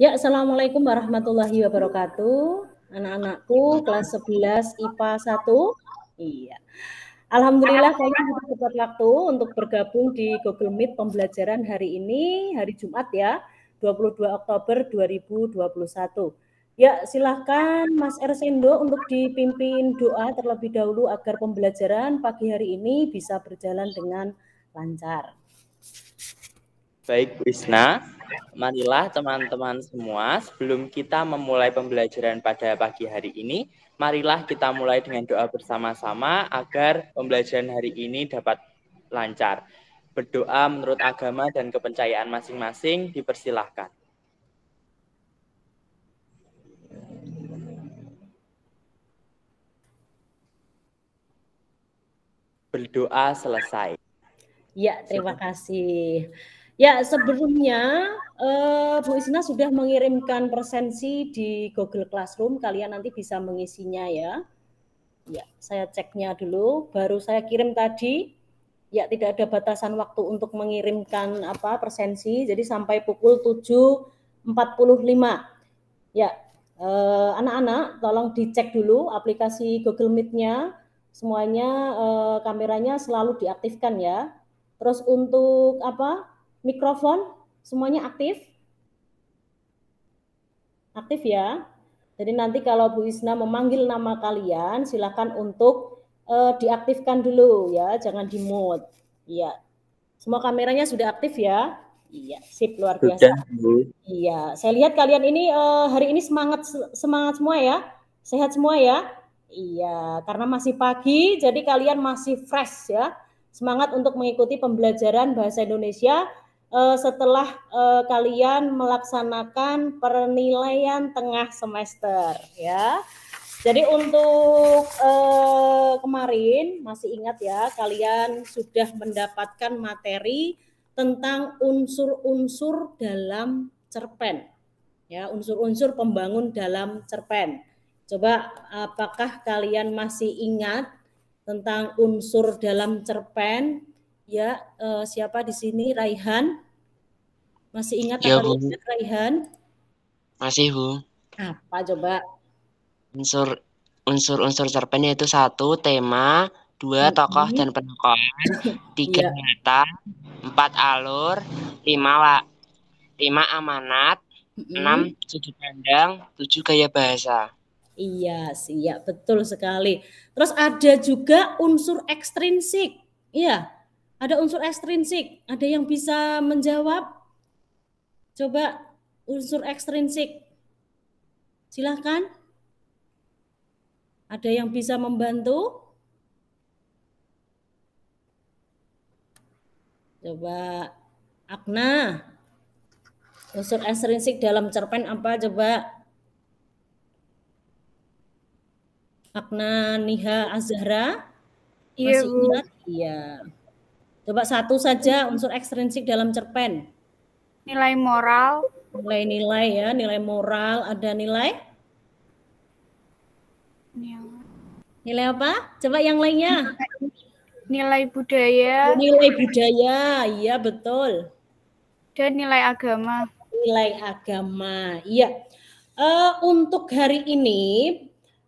Ya, Assalamualaikum warahmatullahi wabarakatuh. Anak-anakku kelas 11 IPA 1. Iya. Alhamdulillah kalian sudah dapat waktu untuk bergabung di Google Meet pembelajaran hari ini, hari Jumat ya, 22 Oktober 2021. Ya, silahkan Mas Ersendo untuk dipimpin doa terlebih dahulu agar pembelajaran pagi hari ini bisa berjalan dengan lancar. Baik, Bu Isna. Marilah teman-teman semua, sebelum kita memulai pembelajaran pada pagi hari ini, marilah kita mulai dengan doa bersama-sama agar pembelajaran hari ini dapat lancar. Berdoa menurut agama dan kepercayaan masing-masing dipersilahkan. Berdoa selesai. Ya, terima kasih. Ya, sebelumnya uh, Bu Isna sudah mengirimkan presensi di Google Classroom. Kalian nanti bisa mengisinya ya. Ya, saya ceknya dulu. Baru saya kirim tadi. Ya, tidak ada batasan waktu untuk mengirimkan apa presensi. Jadi sampai pukul 7.45. Ya, eh, anak-anak uh, anak -anak, tolong dicek dulu aplikasi Google Meet-nya. Semuanya uh, kameranya selalu diaktifkan ya. Terus untuk apa? mikrofon semuanya aktif? Aktif ya. Jadi nanti kalau Bu Isna memanggil nama kalian, silakan untuk uh, diaktifkan dulu ya, jangan di mute. Iya. Semua kameranya sudah aktif ya. Iya, sip luar biasa. Sudah, Iya, saya lihat kalian ini uh, hari ini semangat semangat semua ya. Sehat semua ya. Iya, karena masih pagi jadi kalian masih fresh ya. Semangat untuk mengikuti pembelajaran bahasa Indonesia uh, setelah uh, kalian melaksanakan penilaian tengah semester ya. Jadi untuk uh, kemarin masih ingat ya kalian sudah mendapatkan materi tentang unsur-unsur dalam cerpen. Ya, unsur-unsur pembangun dalam cerpen. Coba apakah kalian masih ingat tentang unsur dalam cerpen? Ya, eh, siapa di sini Raihan? Masih ingat ya, apa Bu. Raihan? Masih, Bu. Apa coba? Unsur unsur-unsur cerpen yaitu satu tema, dua tokoh -hmm. dan penokoh, tiga ya. nyata, empat alur, lima la, lima amanat, mm -hmm. enam sudut pandang, tujuh gaya bahasa. Iya, sih ya betul sekali. Terus ada juga unsur ekstrinsik. Iya, ada unsur ekstrinsik. Ada yang bisa menjawab? Coba unsur ekstrinsik. Silahkan. Ada yang bisa membantu? Coba Akna. Unsur ekstrinsik dalam cerpen apa coba? Akna Niha Azhara iya, masih Iya. Coba satu saja unsur ekstrinsik dalam cerpen nilai moral nilai-nilai ya nilai moral ada nilai nilai apa coba yang lainnya nilai budaya nilai budaya iya betul dan nilai agama nilai agama iya uh, untuk hari ini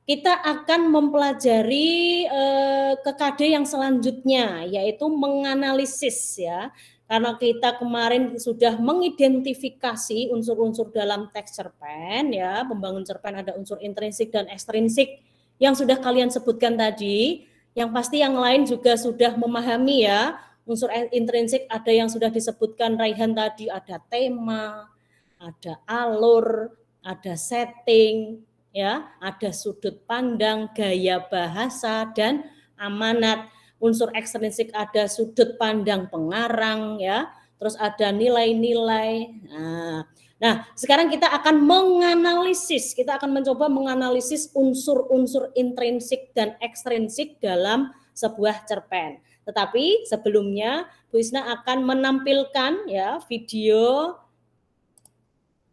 kita akan mempelajari uh, eh, ke yang selanjutnya yaitu menganalisis ya karena kita kemarin sudah mengidentifikasi unsur-unsur dalam teks cerpen ya pembangun cerpen ada unsur intrinsik dan ekstrinsik yang sudah kalian sebutkan tadi yang pasti yang lain juga sudah memahami ya unsur intrinsik ada yang sudah disebutkan Raihan tadi ada tema ada alur ada setting ya ada sudut pandang gaya bahasa dan amanat unsur ekstrinsik ada sudut pandang pengarang ya, terus ada nilai-nilai. Nah, Nah, sekarang kita akan menganalisis, kita akan mencoba menganalisis unsur-unsur intrinsik dan ekstrinsik dalam sebuah cerpen. Tetapi sebelumnya Bu Isna akan menampilkan ya video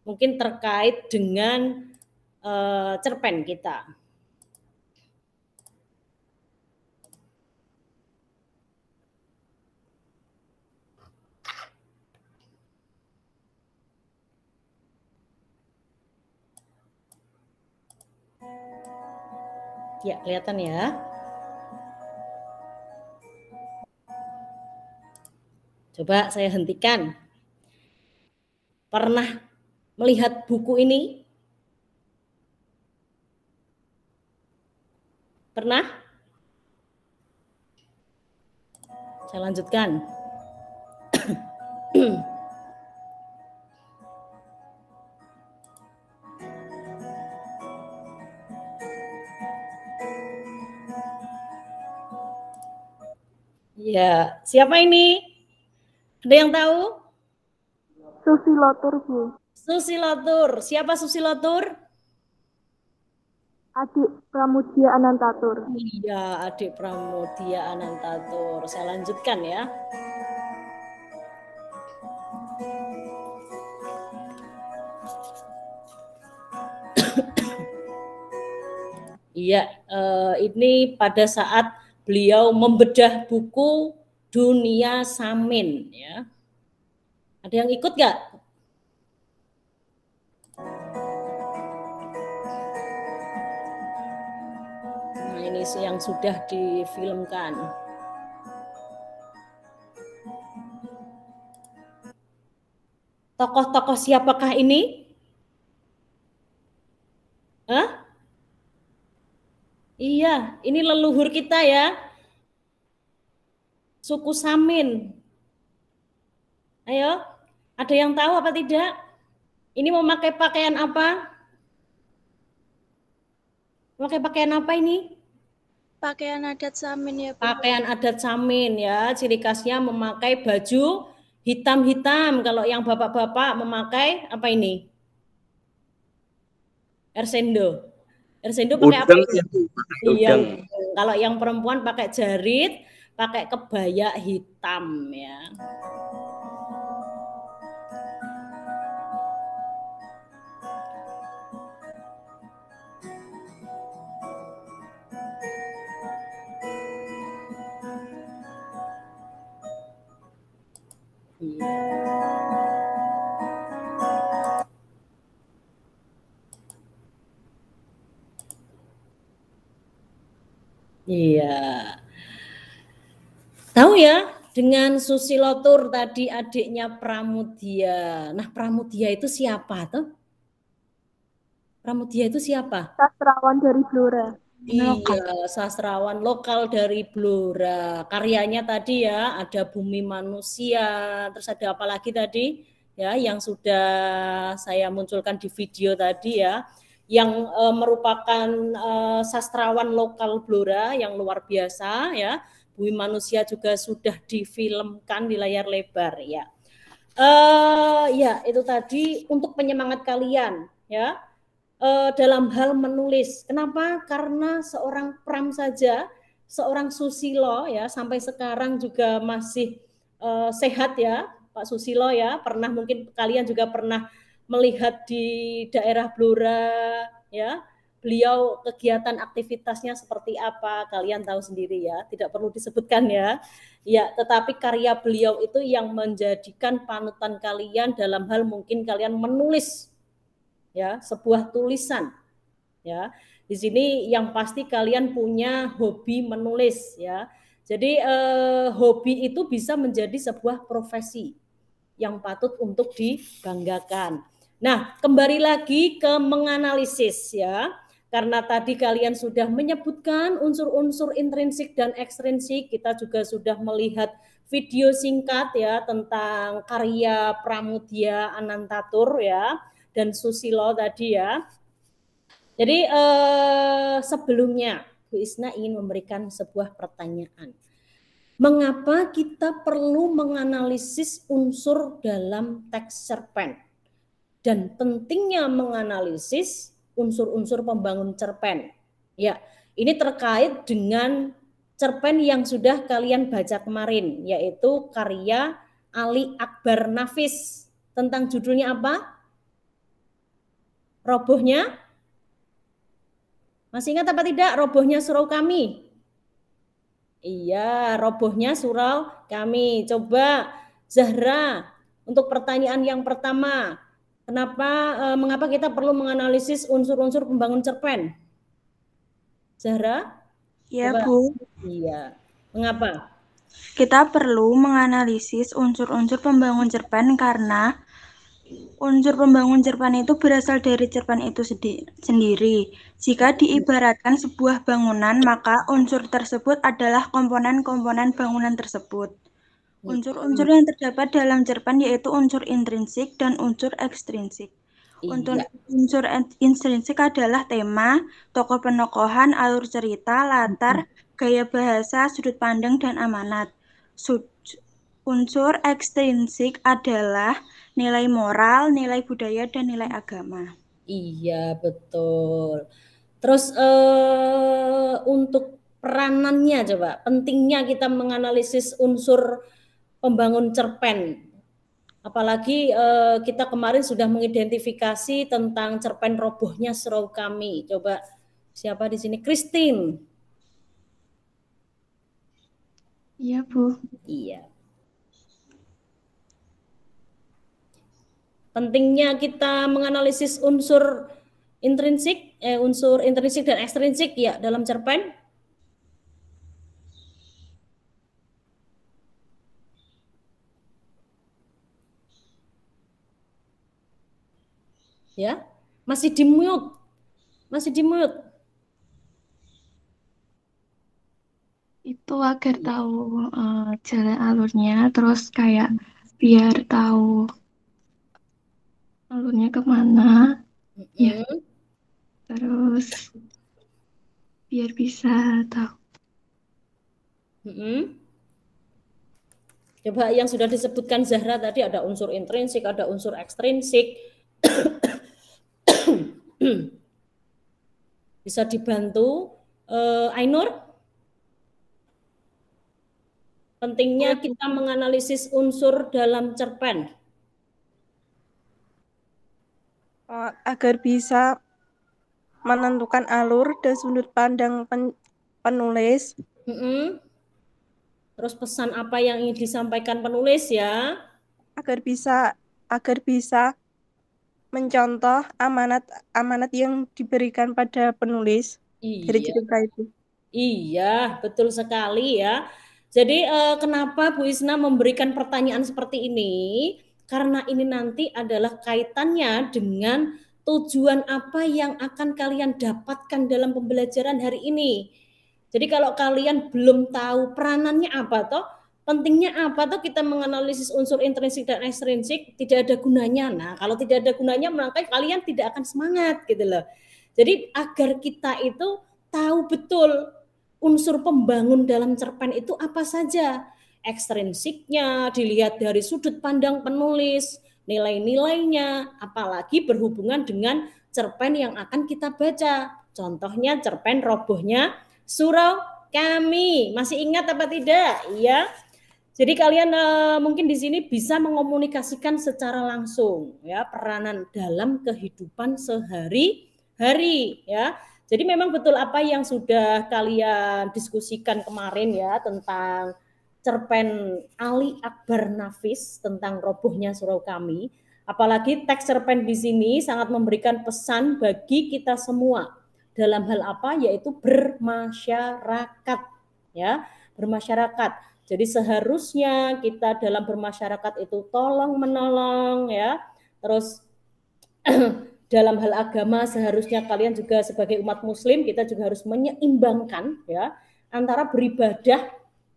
mungkin terkait dengan uh, cerpen kita. Ya, kelihatan ya. Coba saya hentikan. Pernah melihat buku ini? Pernah? Saya lanjutkan. Ya, siapa ini? Ada yang tahu? Susi Lotur, Bu. Susilo Lotur. Siapa Susi Lotur? Adik Pramudia Anantatur. Iya, Adik Pramudia Anantatur. Saya lanjutkan ya. Iya, eh, ini pada saat beliau membedah buku Dunia Samin ya. Ada yang ikut nggak? Nah, ini yang sudah difilmkan. Tokoh-tokoh siapakah ini? Hah? Iya, ini leluhur kita ya. Suku Samin. Ayo, ada yang tahu apa tidak? Ini memakai pakaian apa? Pakai pakaian apa ini? Pakaian adat Samin ya, Bu. Pakaian adat Samin ya, ciri khasnya memakai baju hitam-hitam. Kalau yang bapak-bapak memakai apa ini? Ersendo. Ersendo pakai apa? iya, Kalau yang perempuan pakai jarit, pakai kebaya hitam ya. Yeah. Iya. Tahu ya, dengan Susilo Tur tadi adiknya Pramudia. Nah, Pramudia itu siapa tuh? Pramudia itu siapa? Sastrawan dari Blora. Iya, sastrawan lokal dari Blora. Karyanya tadi ya, ada Bumi Manusia, terus ada apa lagi tadi? Ya, yang sudah saya munculkan di video tadi ya yang uh, merupakan uh, sastrawan lokal Blora yang luar biasa ya. Bumi Manusia juga sudah difilmkan di layar lebar ya. Uh, ya itu tadi untuk penyemangat kalian ya uh, dalam hal menulis. Kenapa? Karena seorang Pram saja, seorang Susilo ya sampai sekarang juga masih uh, sehat ya Pak Susilo ya. Pernah mungkin kalian juga pernah melihat di daerah Blora ya beliau kegiatan aktivitasnya seperti apa kalian tahu sendiri ya tidak perlu disebutkan ya ya tetapi karya beliau itu yang menjadikan panutan kalian dalam hal mungkin kalian menulis ya sebuah tulisan ya di sini yang pasti kalian punya hobi menulis ya jadi eh, hobi itu bisa menjadi sebuah profesi yang patut untuk dibanggakan Nah, kembali lagi ke menganalisis ya. Karena tadi kalian sudah menyebutkan unsur-unsur intrinsik dan ekstrinsik, kita juga sudah melihat video singkat ya tentang karya Pramudia Anantatur ya dan Susilo tadi ya. Jadi eh, sebelumnya Bu Isna ingin memberikan sebuah pertanyaan. Mengapa kita perlu menganalisis unsur dalam teks serpent? dan pentingnya menganalisis unsur-unsur pembangun cerpen. Ya, ini terkait dengan cerpen yang sudah kalian baca kemarin, yaitu karya Ali Akbar Nafis. Tentang judulnya apa? Robohnya? Masih ingat apa tidak robohnya surau kami? Iya, robohnya surau kami. Coba Zahra, untuk pertanyaan yang pertama, Kenapa uh, mengapa kita perlu menganalisis unsur-unsur pembangun cerpen? Zahra? Iya, Bu. Iya. Mengapa? Kita perlu menganalisis unsur-unsur pembangun cerpen karena unsur pembangun cerpen itu berasal dari cerpen itu sendiri. Jika diibaratkan sebuah bangunan, maka unsur tersebut adalah komponen-komponen bangunan tersebut. Unsur-unsur iya. yang terdapat dalam cerpen yaitu unsur intrinsik dan unsur ekstrinsik. Iya. Untuk unsur intrinsik adalah tema, tokoh penokohan, alur cerita, latar, hmm. gaya bahasa, sudut pandang, dan amanat. Sud unsur ekstrinsik adalah nilai moral, nilai budaya, dan nilai agama. Iya, betul. Terus uh, untuk peranannya coba, pentingnya kita menganalisis unsur pembangun cerpen. Apalagi eh, kita kemarin sudah mengidentifikasi tentang cerpen robohnya Serau Kami. Coba siapa di sini? Christine. Iya, Bu. Iya. Pentingnya kita menganalisis unsur intrinsik, eh, unsur intrinsik dan ekstrinsik ya dalam cerpen. ya masih di mute masih di mute itu agar tahu uh, eh, jalan alurnya terus kayak biar tahu alurnya kemana mm -hmm. ya terus biar bisa tahu mm -hmm. coba yang sudah disebutkan Zahra tadi ada unsur intrinsik ada unsur ekstrinsik bisa dibantu uh, Ainur pentingnya kita menganalisis unsur dalam cerpen agar bisa menentukan alur dan sudut pandang pen penulis mm -hmm. terus pesan apa yang ingin disampaikan penulis ya agar bisa agar bisa mencontoh amanat amanat yang diberikan pada penulis iya. dari cerita itu. Iya, betul sekali ya. Jadi eh, kenapa Bu Isna memberikan pertanyaan seperti ini? Karena ini nanti adalah kaitannya dengan tujuan apa yang akan kalian dapatkan dalam pembelajaran hari ini. Jadi kalau kalian belum tahu peranannya apa toh, pentingnya apa tuh kita menganalisis unsur intrinsik dan ekstrinsik tidak ada gunanya nah kalau tidak ada gunanya melangkah kalian tidak akan semangat gitu loh jadi agar kita itu tahu betul unsur pembangun dalam cerpen itu apa saja ekstrinsiknya dilihat dari sudut pandang penulis nilai-nilainya apalagi berhubungan dengan cerpen yang akan kita baca contohnya cerpen robohnya surau kami masih ingat apa tidak iya jadi kalian uh, mungkin di sini bisa mengomunikasikan secara langsung ya peranan dalam kehidupan sehari-hari ya. Jadi memang betul apa yang sudah kalian diskusikan kemarin ya tentang cerpen Ali Akbar Nafis tentang robohnya surau kami. Apalagi teks cerpen di sini sangat memberikan pesan bagi kita semua dalam hal apa yaitu bermasyarakat ya, bermasyarakat. Jadi seharusnya kita dalam bermasyarakat itu tolong menolong ya. Terus dalam hal agama seharusnya kalian juga sebagai umat muslim kita juga harus menyeimbangkan ya antara beribadah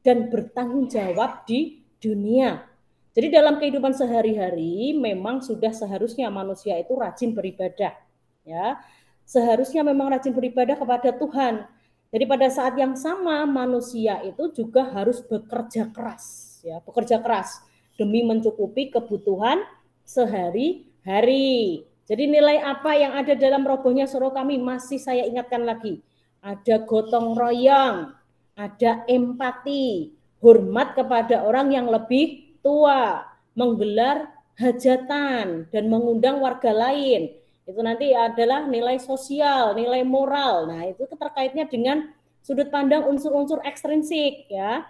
dan bertanggung jawab di dunia. Jadi dalam kehidupan sehari-hari memang sudah seharusnya manusia itu rajin beribadah ya. Seharusnya memang rajin beribadah kepada Tuhan jadi pada saat yang sama manusia itu juga harus bekerja keras ya, bekerja keras demi mencukupi kebutuhan sehari-hari. Jadi nilai apa yang ada dalam robohnya soro kami masih saya ingatkan lagi. Ada gotong royong, ada empati, hormat kepada orang yang lebih tua, menggelar hajatan dan mengundang warga lain, itu nanti adalah nilai sosial, nilai moral. Nah, itu terkaitnya dengan sudut pandang unsur-unsur ekstrinsik ya.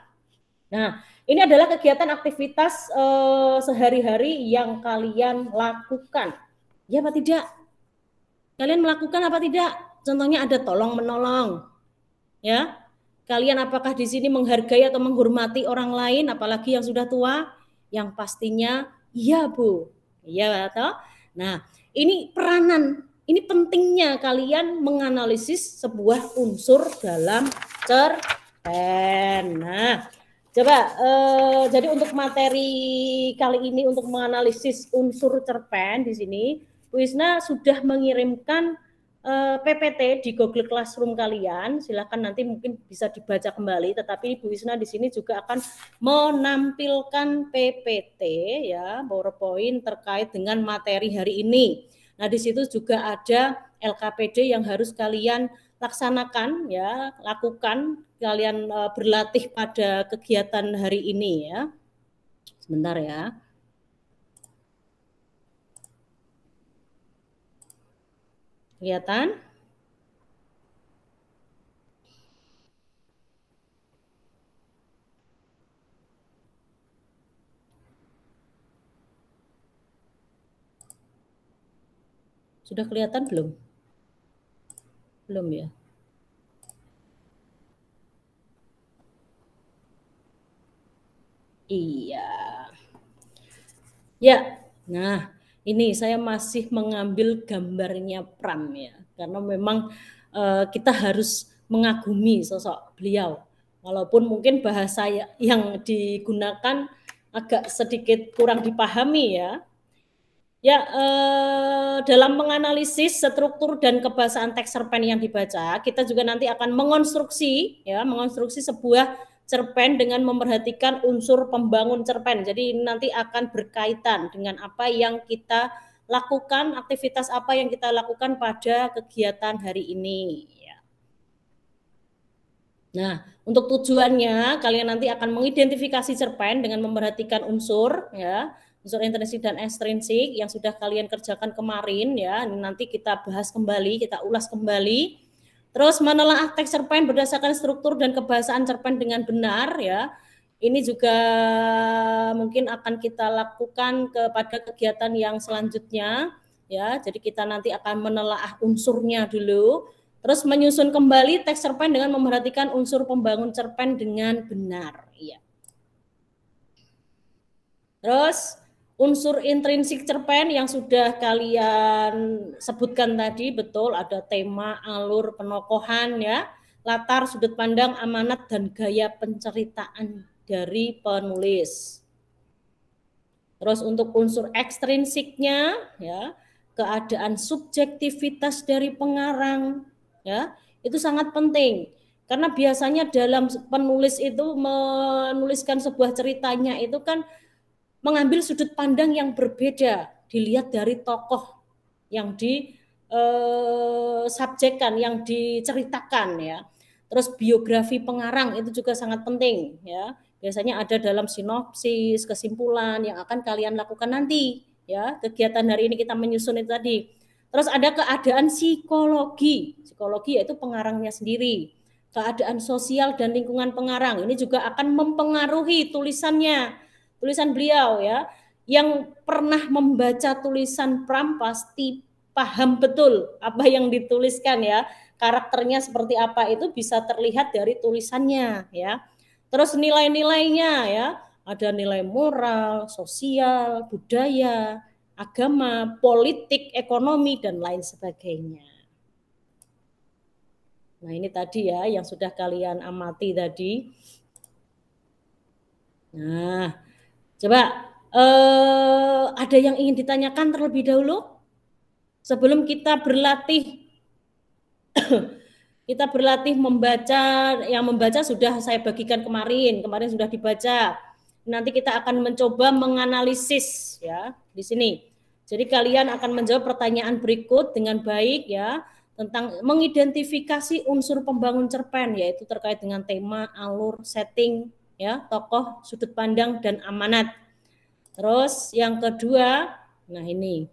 Nah, ini adalah kegiatan aktivitas eh, sehari-hari yang kalian lakukan. Ya apa tidak? Kalian melakukan apa tidak? Contohnya ada tolong menolong. Ya. Kalian apakah di sini menghargai atau menghormati orang lain apalagi yang sudah tua? Yang pastinya iya, Bu. Iya, atau? Nah, ini peranan, ini pentingnya kalian menganalisis sebuah unsur dalam cerpen. Nah, coba eh, jadi untuk materi kali ini untuk menganalisis unsur cerpen di sini, Wisna sudah mengirimkan Eh, PPT di Google Classroom kalian. Silahkan nanti mungkin bisa dibaca kembali. Tetapi Ibu Isna di sini juga akan menampilkan PPT ya PowerPoint terkait dengan materi hari ini. Nah di situ juga ada LKPD yang harus kalian laksanakan ya lakukan kalian eh, berlatih pada kegiatan hari ini ya. Sebentar ya. Kelihatan? Sudah kelihatan belum? Belum ya? Iya. Ya, nah ini saya masih mengambil gambarnya Pram ya karena memang uh, kita harus mengagumi sosok beliau walaupun mungkin bahasa ya, yang digunakan agak sedikit kurang dipahami ya ya uh, dalam menganalisis struktur dan kebahasaan teks serpen yang dibaca kita juga nanti akan mengonstruksi ya mengonstruksi sebuah cerpen dengan memperhatikan unsur pembangun cerpen. Jadi nanti akan berkaitan dengan apa yang kita lakukan, aktivitas apa yang kita lakukan pada kegiatan hari ini. Ya. Nah, untuk tujuannya kalian nanti akan mengidentifikasi cerpen dengan memperhatikan unsur ya, unsur intrinsik dan ekstrinsik yang sudah kalian kerjakan kemarin ya. Nanti kita bahas kembali, kita ulas kembali Terus menelaah teks cerpen berdasarkan struktur dan kebahasaan cerpen dengan benar ya. Ini juga mungkin akan kita lakukan kepada kegiatan yang selanjutnya ya. Jadi kita nanti akan menelaah unsurnya dulu, terus menyusun kembali teks cerpen dengan memperhatikan unsur pembangun cerpen dengan benar ya. Terus unsur intrinsik cerpen yang sudah kalian sebutkan tadi betul ada tema, alur, penokohan ya, latar, sudut pandang, amanat dan gaya penceritaan dari penulis. Terus untuk unsur ekstrinsiknya ya, keadaan subjektivitas dari pengarang ya, itu sangat penting. Karena biasanya dalam penulis itu menuliskan sebuah ceritanya itu kan mengambil sudut pandang yang berbeda dilihat dari tokoh yang di eh, yang diceritakan ya terus biografi pengarang itu juga sangat penting ya biasanya ada dalam sinopsis kesimpulan yang akan kalian lakukan nanti ya kegiatan hari ini kita menyusun itu tadi terus ada keadaan psikologi psikologi yaitu pengarangnya sendiri keadaan sosial dan lingkungan pengarang ini juga akan mempengaruhi tulisannya tulisan beliau ya yang pernah membaca tulisan Pram pasti paham betul apa yang dituliskan ya karakternya seperti apa itu bisa terlihat dari tulisannya ya terus nilai-nilainya ya ada nilai moral sosial budaya agama politik ekonomi dan lain sebagainya Nah, ini tadi ya yang sudah kalian amati tadi. Nah, Coba eh, ada yang ingin ditanyakan terlebih dahulu sebelum kita berlatih kita berlatih membaca yang membaca sudah saya bagikan kemarin kemarin sudah dibaca nanti kita akan mencoba menganalisis ya di sini jadi kalian akan menjawab pertanyaan berikut dengan baik ya tentang mengidentifikasi unsur pembangun cerpen yaitu terkait dengan tema, alur, setting, ya tokoh sudut pandang dan amanat. Terus yang kedua, nah ini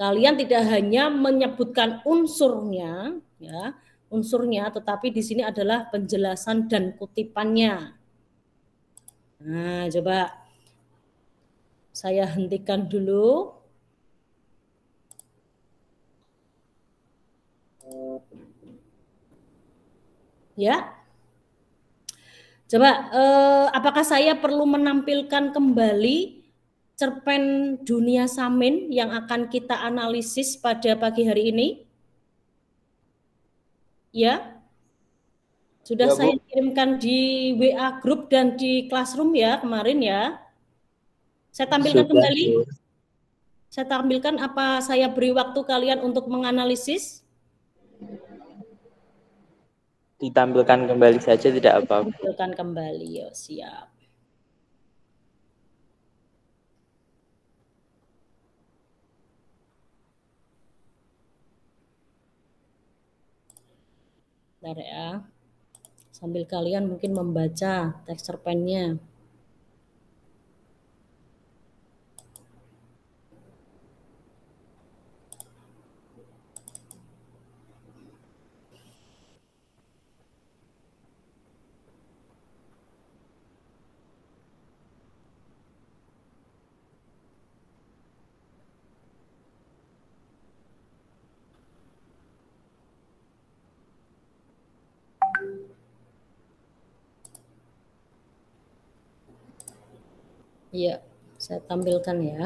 kalian tidak hanya menyebutkan unsurnya, ya unsurnya, tetapi di sini adalah penjelasan dan kutipannya. Nah, coba saya hentikan dulu. Ya, Coba, eh, apakah saya perlu menampilkan kembali cerpen dunia samin yang akan kita analisis pada pagi hari ini? Ya, sudah ya, Bu. saya kirimkan di WA grup dan di classroom ya kemarin ya. Saya tampilkan Sudah. kembali. Saya tampilkan apa saya beri waktu kalian untuk menganalisis ditampilkan kembali saja tidak apa-apa. Ditampilkan kembali, ya siap. ya. Sambil kalian mungkin membaca teks cerpennya. Iya, saya tampilkan ya.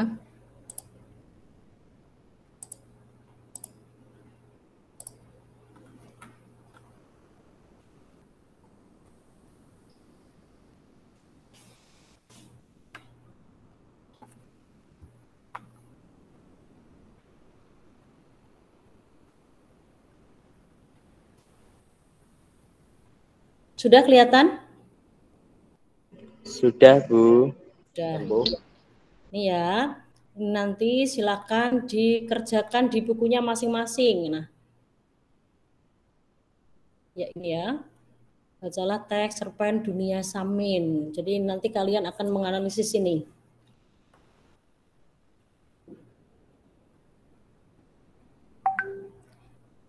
Sudah kelihatan? Sudah, Bu. Sudah. Ini ya. Nanti silakan dikerjakan di bukunya masing-masing. Nah. Ya ini ya. Bacalah teks Cerpen Dunia Samin. Jadi nanti kalian akan menganalisis ini.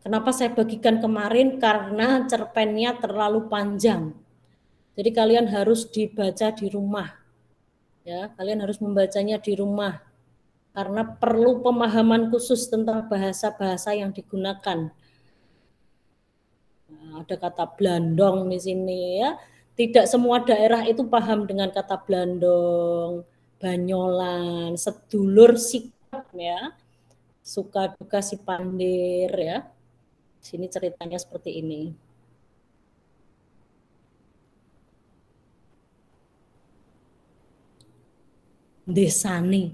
Kenapa saya bagikan kemarin? Karena cerpennya terlalu panjang. Jadi kalian harus dibaca di rumah. Ya, kalian harus membacanya di rumah karena perlu pemahaman khusus tentang bahasa-bahasa yang digunakan. Nah, ada kata blandong di sini ya. Tidak semua daerah itu paham dengan kata blandong, banyolan, sedulur sikap ya. Suka duka si pandir ya. Sini ceritanya seperti ini. desani.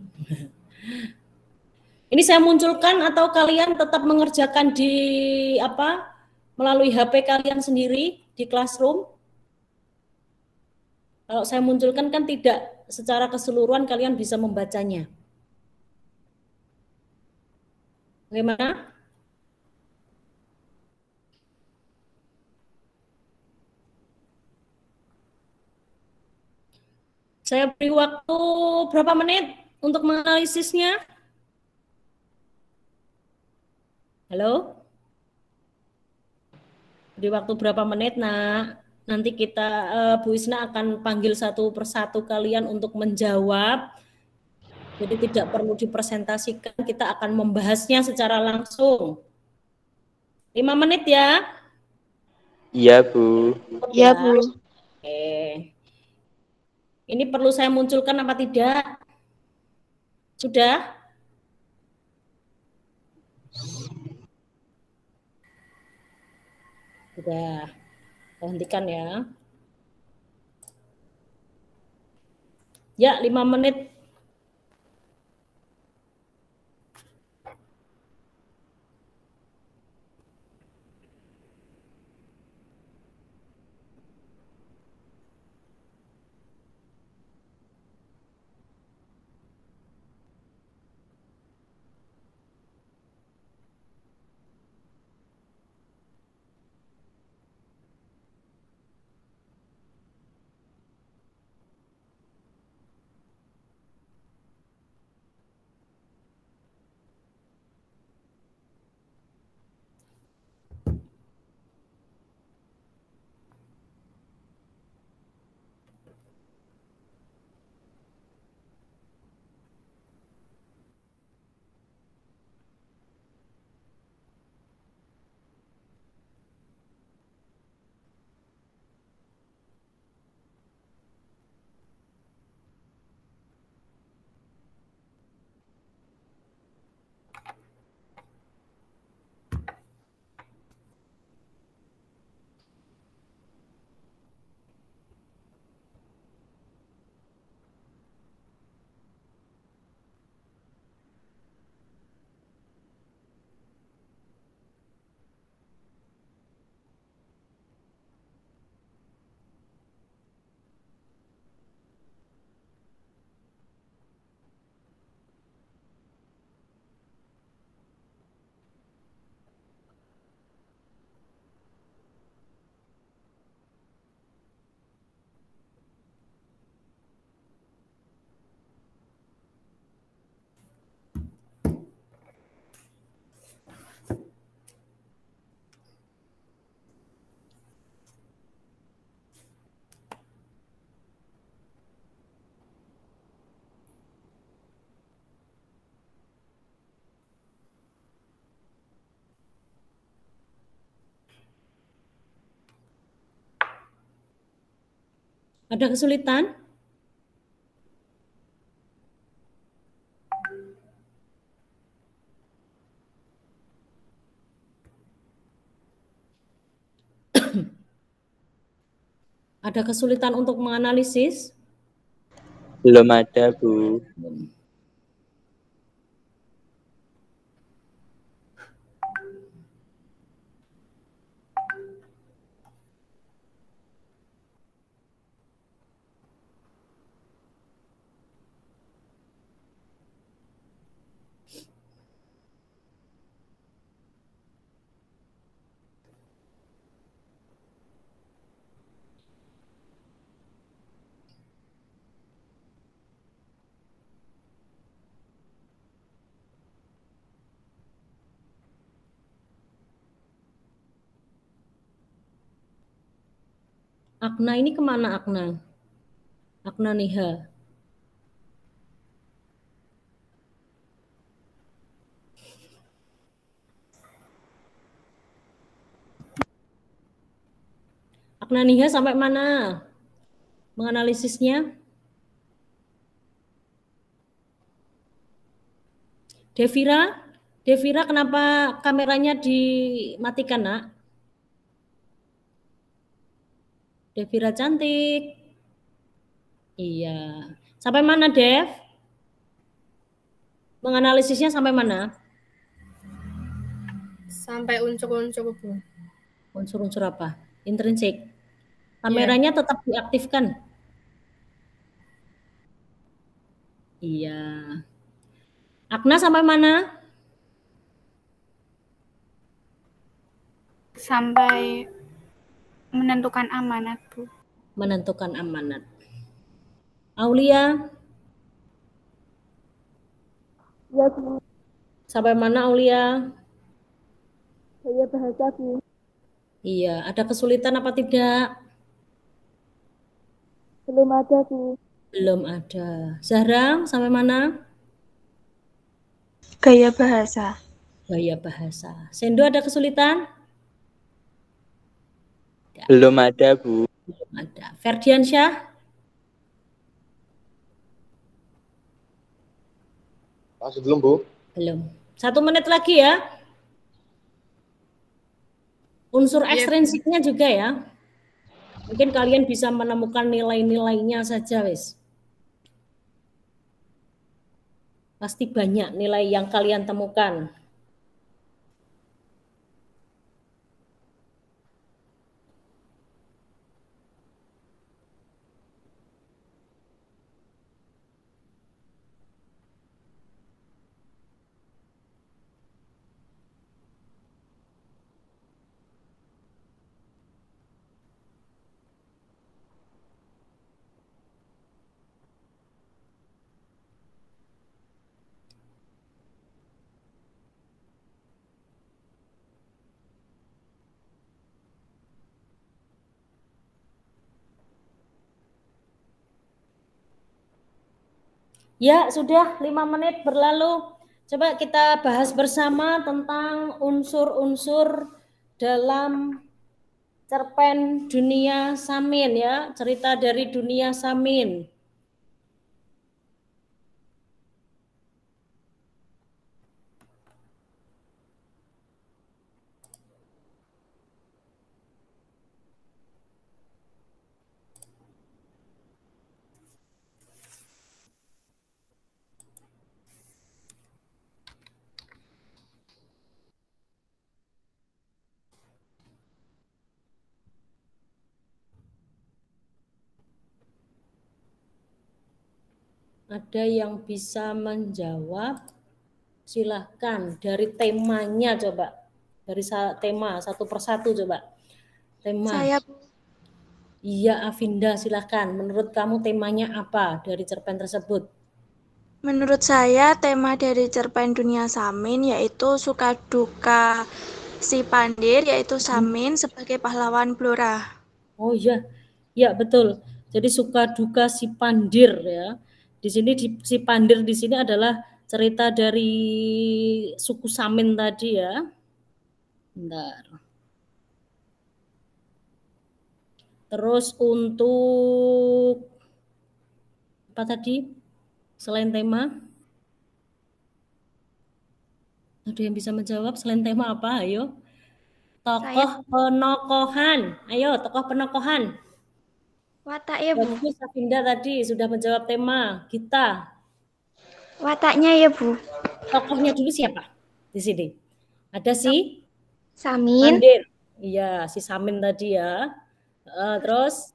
Ini saya munculkan atau kalian tetap mengerjakan di apa? melalui HP kalian sendiri di classroom. Kalau saya munculkan kan tidak secara keseluruhan kalian bisa membacanya. Bagaimana? Saya beri waktu berapa menit untuk menganalisisnya? Halo? Beri waktu berapa menit, nak? Nanti kita uh, Bu Isna akan panggil satu persatu kalian untuk menjawab. Jadi tidak perlu dipresentasikan, kita akan membahasnya secara langsung. Lima menit ya. Iya, Bu. Iya, Bu. Oke. Ini perlu saya munculkan apa tidak? Sudah? Sudah. Hentikan ya. Ya, lima menit Ada kesulitan? ada kesulitan untuk menganalisis? Belum ada, Bu. Akna ini kemana Akna? Akna Niha. Akna Niha sampai mana? Menganalisisnya? Devira, Devira kenapa kameranya dimatikan nak? Devira cantik. Iya. Sampai mana, Dev? Menganalisisnya sampai mana? Sampai unsur-unsur Bu. Unsur-unsur apa? Intrinsik. Kameranya yeah. tetap diaktifkan. Iya. Akna sampai mana? Sampai menentukan amanat, Bu. Menentukan amanat. Aulia? Ya, Bu. Sampai mana Aulia? Saya bahasa, Bu. Iya, ada kesulitan apa tidak? Belum ada, Bu. Belum ada. Zahra, sampai mana? Gaya bahasa. Gaya bahasa. Sendu ada kesulitan? ada. Iya. Belum ada, Bu. Belum ada. Ferdiansyah? Masih belum, Bu. Belum. Satu menit lagi ya. Unsur yeah. ekstrinsiknya juga ya. Mungkin kalian bisa menemukan nilai-nilainya saja, wis. Pasti banyak nilai yang kalian temukan. Ya, sudah lima menit berlalu. Coba kita bahas bersama tentang unsur-unsur dalam cerpen dunia Samin ya, cerita dari dunia Samin. Ada yang bisa menjawab? Silahkan dari temanya coba. Dari tema satu persatu coba. Tema. Saya Iya Avinda silahkan. Menurut kamu temanya apa dari cerpen tersebut? Menurut saya tema dari cerpen Dunia Samin yaitu suka duka si Pandir yaitu hmm. Samin sebagai pahlawan Blora. Oh iya, ya betul. Jadi suka duka si Pandir ya. Di sini di, si pandir di sini adalah cerita dari suku Samin tadi ya. Bentar. Terus untuk apa tadi selain tema? Ada yang bisa menjawab selain tema apa? Ayo. Tokoh Saya. penokohan. Ayo, tokoh penokohan. Watak ya Bu. Bagus Safinda tadi sudah menjawab tema kita. Wataknya ya Bu. Tokohnya dulu siapa di sini? Ada si Samin. Mandir. Iya, si Samin tadi ya. Uh, terus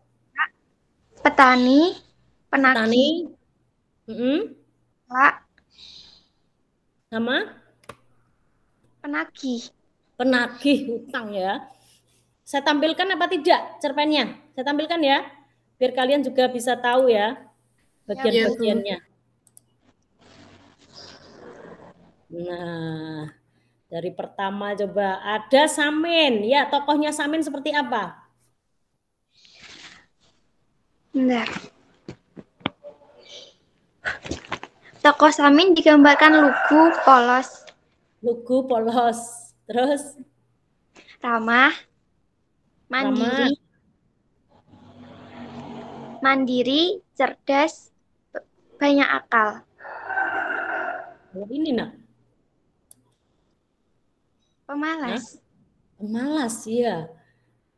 petani, penaki. Petani. Mm -hmm. Pak. Sama? Penagih. Penagih hutang ya. Saya tampilkan apa tidak cerpennya? Saya tampilkan ya biar kalian juga bisa tahu ya bagian-bagiannya. Iya, nah, dari pertama coba ada Samin. Ya, tokohnya Samin seperti apa? Bentar. Tokoh Samin digambarkan lugu, polos. Lugu, polos. Terus? Ramah, mandiri. Ramah mandiri, cerdas, banyak akal. Ini nak? Pemalas. Nah, pemalas, iya.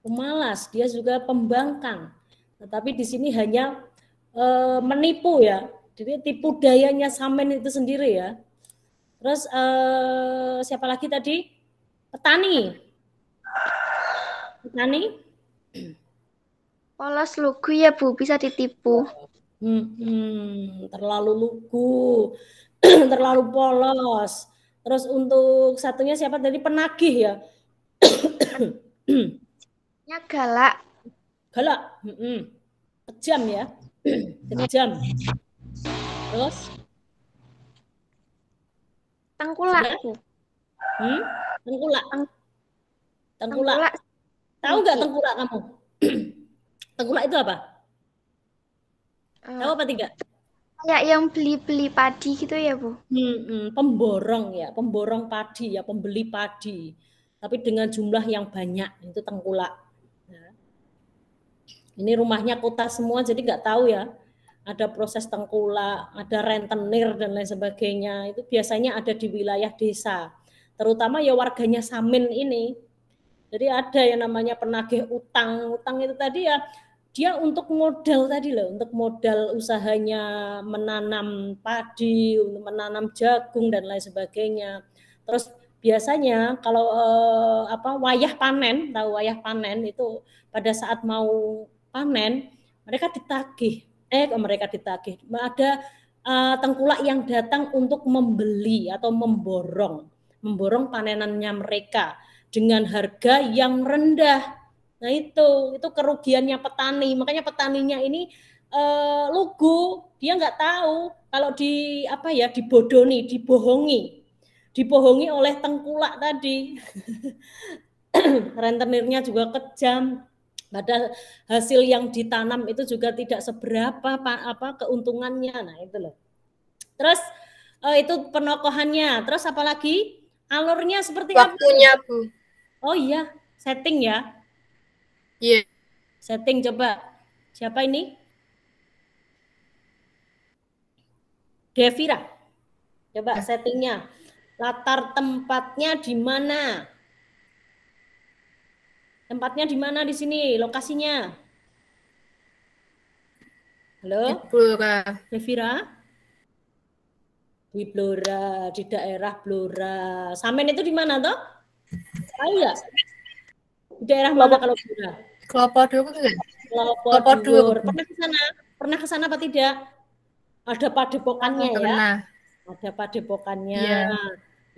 Pemalas, dia juga pembangkang. Tetapi di sini hanya e, menipu ya. Jadi tipu dayanya Samen itu sendiri ya. Terus e, siapa lagi tadi? Petani. Petani? Polos lugu ya Bu, bisa ditipu. Hmm, terlalu lugu, terlalu polos. Terus untuk satunya siapa tadi penagih ya? ya galak. Galak. Hmm, kejam ya. kejam. Terus tengkulak. Hmm? Tengkulak. Tengkulak. tengkulak. Tahu nggak tengkulak kamu? Tengkulak itu apa? Tahu apa tidak? Kayak yang beli-beli padi gitu ya, Bu? Hmm, pemborong ya, pemborong padi ya, pembeli padi. Tapi dengan jumlah yang banyak, itu tengkulak. Ya. Ini rumahnya kota semua, jadi nggak tahu ya. Ada proses tengkulak, ada rentenir, dan lain sebagainya. Itu biasanya ada di wilayah desa. Terutama ya warganya Samin ini. Jadi ada yang namanya penagih utang. Utang itu tadi ya dia untuk modal tadi loh, untuk modal usahanya menanam padi, untuk menanam jagung dan lain sebagainya. Terus biasanya kalau eh, apa wayah panen, tahu wayah panen itu pada saat mau panen mereka ditagih. Eh mereka ditagih. Ada eh, tengkulak yang datang untuk membeli atau memborong, memborong panenannya mereka dengan harga yang rendah Nah itu, itu kerugiannya petani. Makanya petaninya ini eh, lugu, dia nggak tahu kalau di apa ya dibodoni, dibohongi, dibohongi oleh tengkulak tadi. Rentenirnya juga kejam. Padahal hasil yang ditanam itu juga tidak seberapa apa apa keuntungannya. Nah itu loh. Terus eh, itu penokohannya. Terus apalagi alurnya seperti Waktunya, apa? Waktunya bu. Oh iya, setting ya Iya. Yeah. Setting coba. Siapa ini? Devira. Coba settingnya. Latar tempatnya di mana? Tempatnya di mana di sini? Lokasinya? Halo? Blora. Devira? Di Blora, di daerah Blora. Samen itu di mana toh? Tahu Di daerah mana kalau Blora? dua kan? Kelapa, Klopo, dua. dua. Pernah ke sana? Pernah ke sana apa tidak? Ada padepokannya oh, ya. Ada padepokannya. Iya.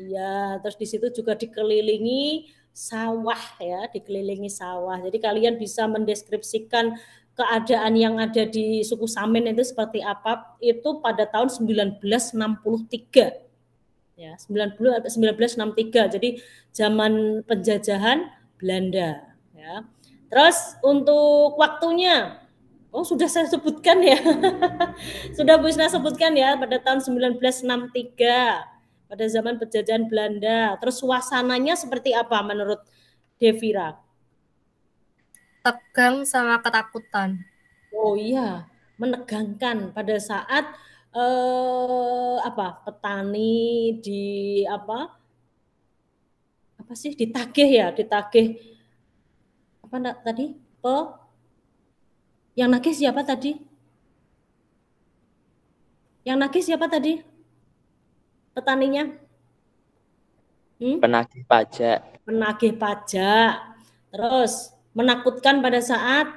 Iya, terus di situ juga dikelilingi sawah ya, dikelilingi sawah. Jadi kalian bisa mendeskripsikan keadaan yang ada di suku Samen itu seperti apa itu pada tahun 1963 ya 90 1963 eh, jadi zaman penjajahan Belanda ya Terus untuk waktunya, oh sudah saya sebutkan ya. sudah Bu Isna sebutkan ya pada tahun 1963 pada zaman penjajahan Belanda. Terus suasananya seperti apa menurut Devira? Tegang sama ketakutan. Oh iya, menegangkan pada saat eh, apa? petani di apa? apa sih ditagih ya, ditagih apa tadi? Pe yang nagih siapa tadi? Yang nagih siapa tadi? Petaninya? Hmm? Penagih pajak. Penagih pajak. Terus menakutkan pada saat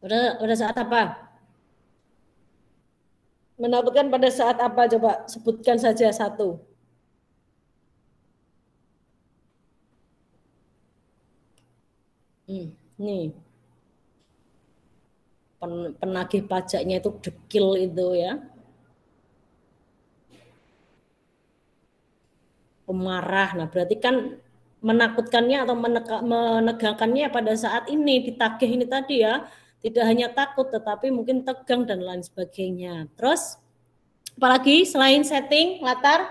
pada, pada saat apa? Menakutkan pada saat apa? Coba sebutkan saja satu. Ini hmm. nih pen, penagih pajaknya itu dekil itu ya. Pemarah. Nah, berarti kan menakutkannya atau menega, menegangkannya pada saat ini ditagih ini tadi ya. Tidak hanya takut tetapi mungkin tegang dan lain sebagainya. Terus apalagi selain setting latar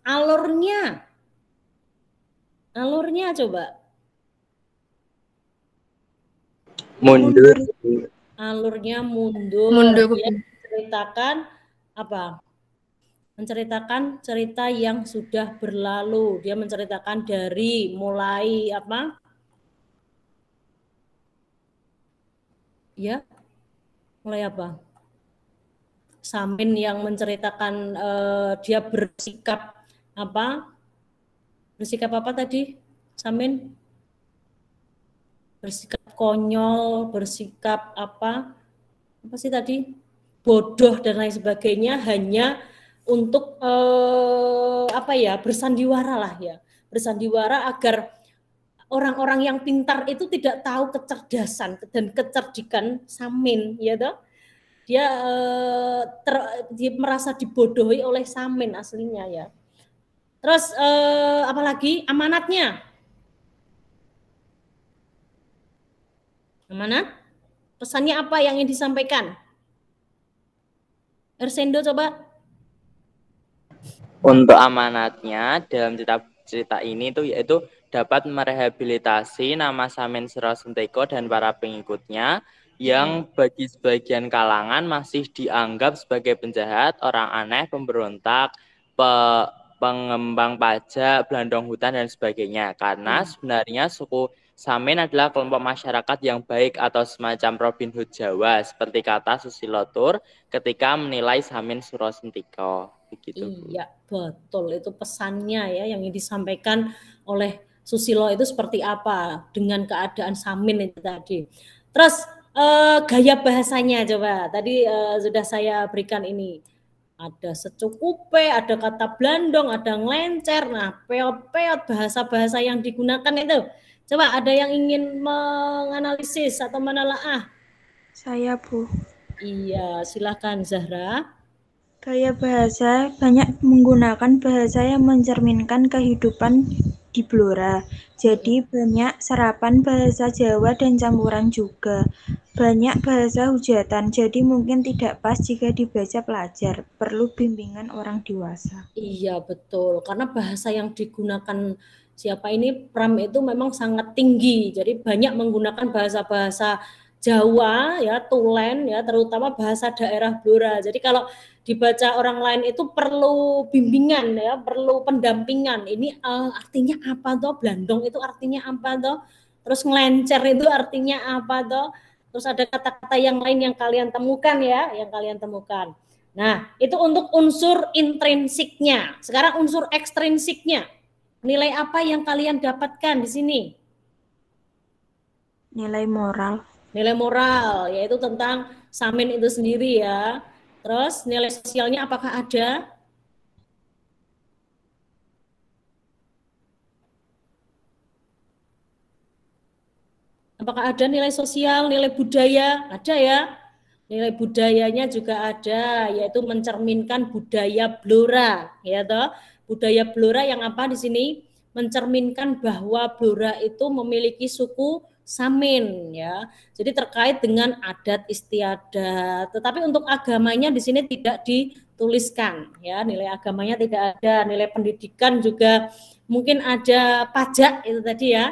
alurnya alurnya coba mundur alurnya mundur mundur ya, ceritakan apa menceritakan cerita yang sudah berlalu dia menceritakan dari mulai apa ya mulai apa Samin yang menceritakan uh, dia bersikap apa bersikap apa tadi Samin bersikap konyol, bersikap apa apa sih tadi bodoh dan lain sebagainya hanya untuk eh, apa ya bersandiwara lah ya bersandiwara agar orang-orang yang pintar itu tidak tahu kecerdasan dan kecerdikan samin ya toh dia eh, ter, dia merasa dibodohi oleh samin aslinya ya terus eh, apalagi amanatnya mana? Pesannya apa yang ingin disampaikan? Ersendo coba. Untuk amanatnya dalam cerita cerita ini tuh yaitu dapat merehabilitasi nama Samin Serasunteko dan para pengikutnya yang hmm. bagi sebagian kalangan masih dianggap sebagai penjahat, orang aneh, pemberontak, pe pengembang pajak, belandong hutan dan sebagainya. Karena hmm. sebenarnya suku Samin adalah kelompok masyarakat yang baik atau semacam Robin Hood Jawa, seperti kata Susilo Tur ketika menilai Samin Surosentiko. Begitu. Iya, betul. Itu pesannya ya yang disampaikan oleh Susilo itu seperti apa dengan keadaan Samin itu tadi. Terus uh, gaya bahasanya coba. Tadi uh, sudah saya berikan ini ada secukupe, ada kata blandong, ada ngelencer, nah peot-peot bahasa-bahasa yang digunakan itu Coba ada yang ingin menganalisis atau menelaah? Saya, Bu. Iya, silakan Zahra. Gaya bahasa banyak menggunakan bahasa yang mencerminkan kehidupan di Blora. Jadi banyak serapan bahasa Jawa dan campuran juga. Banyak bahasa hujatan, jadi mungkin tidak pas jika dibaca pelajar. Perlu bimbingan orang dewasa. Iya, betul. Karena bahasa yang digunakan siapa ini Pram itu memang sangat tinggi. Jadi banyak menggunakan bahasa-bahasa Jawa ya Tulen ya terutama bahasa daerah Blora. Jadi kalau dibaca orang lain itu perlu bimbingan ya, perlu pendampingan. Ini uh, artinya apa toh? Blandong itu artinya apa toh? Terus ngelencer itu artinya apa toh? Terus ada kata-kata yang lain yang kalian temukan ya, yang kalian temukan. Nah, itu untuk unsur intrinsiknya. Sekarang unsur ekstrinsiknya. Nilai apa yang kalian dapatkan di sini? Nilai moral. Nilai moral, yaitu tentang samin itu sendiri ya. Terus nilai sosialnya apakah ada? Apakah ada nilai sosial, nilai budaya? Ada ya. Nilai budayanya juga ada, yaitu mencerminkan budaya Blora, ya toh budaya Blora yang apa di sini mencerminkan bahwa Blora itu memiliki suku Samin ya. Jadi terkait dengan adat istiadat. Tetapi untuk agamanya di sini tidak dituliskan ya. Nilai agamanya tidak ada, nilai pendidikan juga mungkin ada pajak itu tadi ya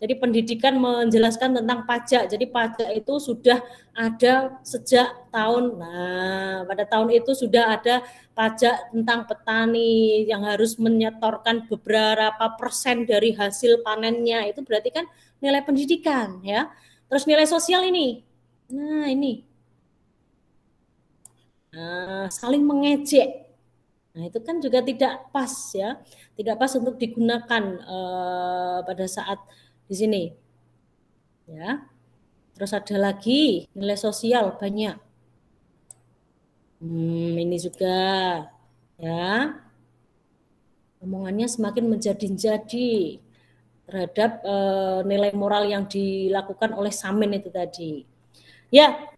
jadi pendidikan menjelaskan tentang pajak. Jadi pajak itu sudah ada sejak tahun. Nah, pada tahun itu sudah ada pajak tentang petani yang harus menyetorkan beberapa persen dari hasil panennya. Itu berarti kan nilai pendidikan ya. Terus nilai sosial ini. Nah, ini. Nah, saling mengejek Nah, itu kan juga tidak pas ya, tidak pas untuk digunakan uh, pada saat di sini. Ya. Terus ada lagi nilai sosial banyak. Hmm, ini juga ya. Omongannya semakin menjadi-jadi terhadap e, nilai moral yang dilakukan oleh Samin itu tadi. Ya,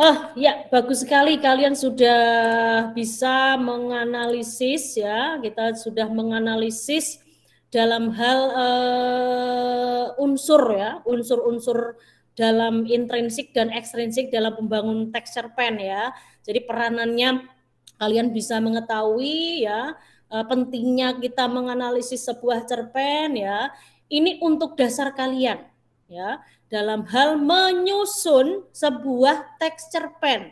Oh ya, bagus sekali kalian sudah bisa menganalisis ya. Kita sudah menganalisis dalam hal uh, unsur ya, unsur-unsur dalam intrinsik dan ekstrinsik dalam pembangun teks cerpen ya. Jadi peranannya kalian bisa mengetahui ya uh, pentingnya kita menganalisis sebuah cerpen ya. Ini untuk dasar kalian ya dalam hal menyusun sebuah teks cerpen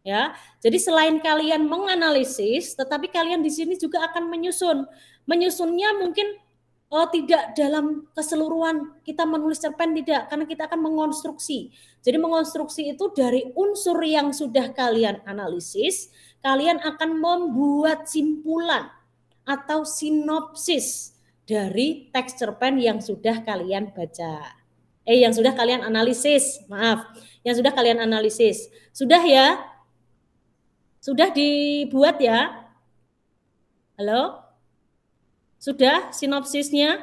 ya. Jadi selain kalian menganalisis, tetapi kalian di sini juga akan menyusun menyusunnya mungkin Oh, tidak dalam keseluruhan kita menulis cerpen tidak karena kita akan mengonstruksi. Jadi mengonstruksi itu dari unsur yang sudah kalian analisis, kalian akan membuat simpulan atau sinopsis dari teks cerpen yang sudah kalian baca. Eh yang sudah kalian analisis, maaf, yang sudah kalian analisis. Sudah ya? Sudah dibuat ya? Halo? Sudah sinopsisnya?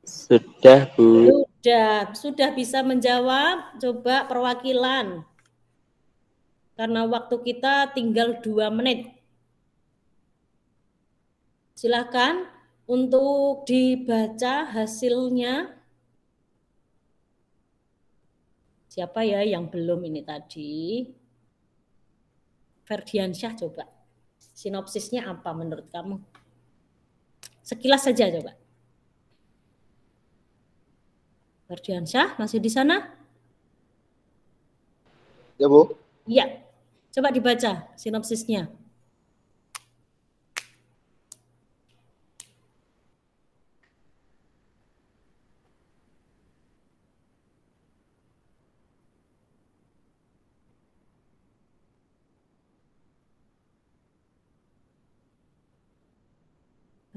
Sudah, Bu. Sudah, sudah bisa menjawab. Coba perwakilan. Karena waktu kita tinggal dua menit. Silahkan untuk dibaca hasilnya. Siapa ya yang belum ini tadi? Ferdiansyah coba. Sinopsisnya apa menurut kamu? Sekilas saja coba. Berdiansyah masih di sana? Ya Bu. Iya. Coba dibaca sinopsisnya.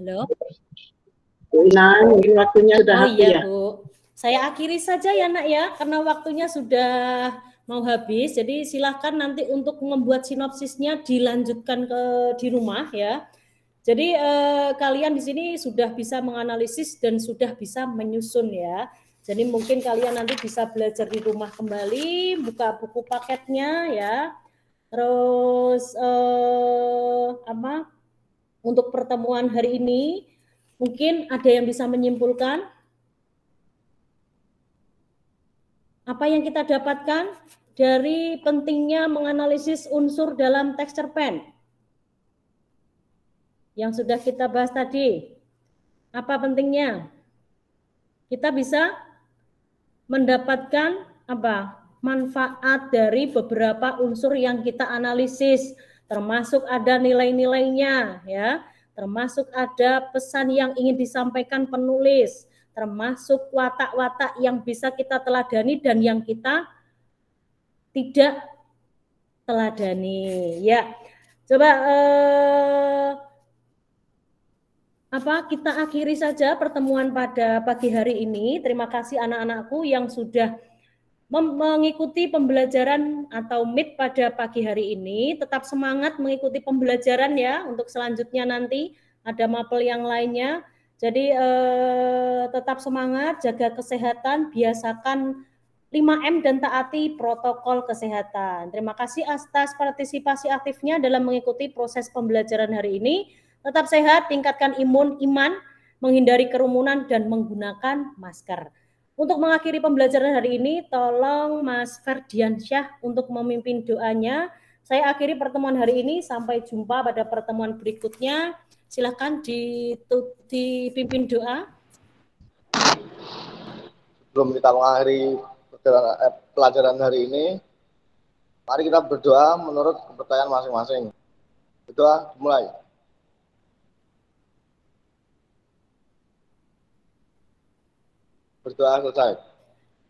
Halo. Nah, waktunya sudah oh, habis iya, ya? Bu. Saya akhiri saja ya, Nak ya, karena waktunya sudah mau habis. Jadi silahkan nanti untuk membuat sinopsisnya dilanjutkan ke di rumah ya. Jadi eh, kalian di sini sudah bisa menganalisis dan sudah bisa menyusun ya. Jadi mungkin kalian nanti bisa belajar di rumah kembali, buka buku paketnya ya. Terus eh, apa? untuk pertemuan hari ini. Mungkin ada yang bisa menyimpulkan apa yang kita dapatkan dari pentingnya menganalisis unsur dalam teks cerpen yang sudah kita bahas tadi. Apa pentingnya? Kita bisa mendapatkan apa? manfaat dari beberapa unsur yang kita analisis termasuk ada nilai-nilainya ya, termasuk ada pesan yang ingin disampaikan penulis, termasuk watak-watak yang bisa kita teladani dan yang kita tidak teladani. Ya. Coba eh, apa kita akhiri saja pertemuan pada pagi hari ini. Terima kasih anak-anakku yang sudah mengikuti pembelajaran atau meet pada pagi hari ini. Tetap semangat mengikuti pembelajaran ya untuk selanjutnya nanti ada mapel yang lainnya. Jadi eh, tetap semangat, jaga kesehatan, biasakan 5M dan taati protokol kesehatan. Terima kasih atas partisipasi aktifnya dalam mengikuti proses pembelajaran hari ini. Tetap sehat, tingkatkan imun, iman, menghindari kerumunan dan menggunakan masker. Untuk mengakhiri pembelajaran hari ini, tolong Mas Ferdian Syah untuk memimpin doanya. Saya akhiri pertemuan hari ini. Sampai jumpa pada pertemuan berikutnya. Silahkan dipimpin doa. Sebelum kita mengakhiri eh, pelajaran hari ini, mari kita berdoa menurut kepercayaan masing-masing. Berdoa mulai. berdoa selesai.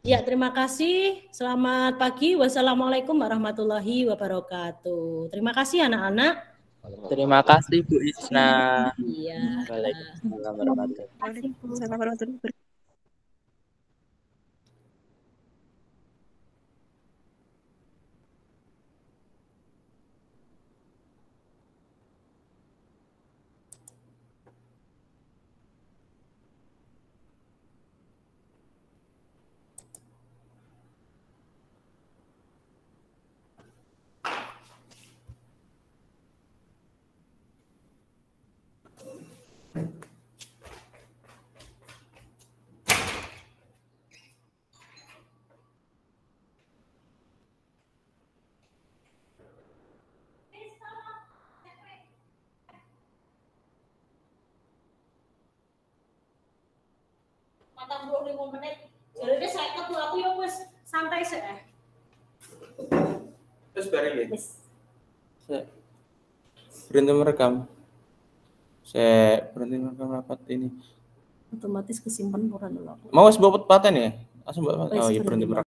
Ya, terima kasih. Selamat pagi. Wassalamualaikum warahmatullahi wabarakatuh. Terima kasih anak-anak. Terima kasih Bu Isna. Iya. Waalaikumsalam warahmatullahi wabarakatuh. berhenti merekam. Saya berhenti merekam rapat ini. Otomatis kesimpan orang dulu. Mau sebuah paten ya? Asal buat oh, iya, oh ya berhenti merekam.